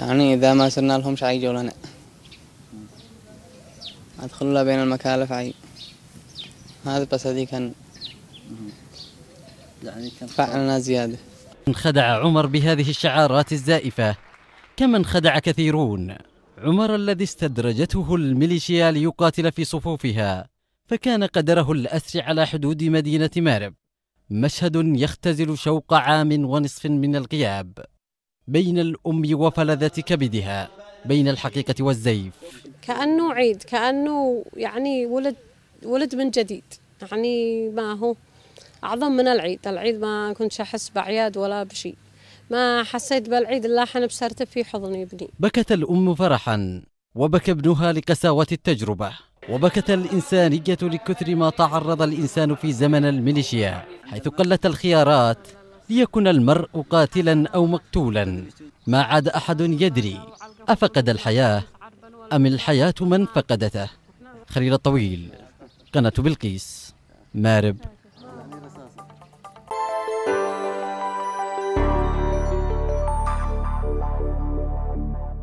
يعني إذا ما سرنا شعي جو لنا أدخلوا بين المكالف عي هذا بس هذي كان يعني كان فعلنا زيادة انخدع عمر بهذه الشعارات الزائفة كما انخدع كثيرون عمر الذي استدرجته الميليشيا ليقاتل في صفوفها فكان قدره الأسر على حدود مدينة مارب مشهد يختزل شوق عام ونصف من الغياب بين الأم وفلذة كبدها بين الحقيقة والزيف كأنه عيد كأنه يعني ولد ولد من جديد يعني ما هو أعظم من العيد العيد ما كنت أحس بأعياد ولا بشيء ما حسيت بالعيد إلا حين بسرت في حضن ابني بكت الأم فرحا وبكى ابنها لقساوة التجربة وبكت الإنسانية لكثر ما تعرض الإنسان في زمن الميليشيا حيث قلت الخيارات ليكن المرء قاتلا أو مقتولا ما عاد أحد يدري أفقد الحياة أم الحياة من فقدته خليل الطويل قناة بلقيس مارب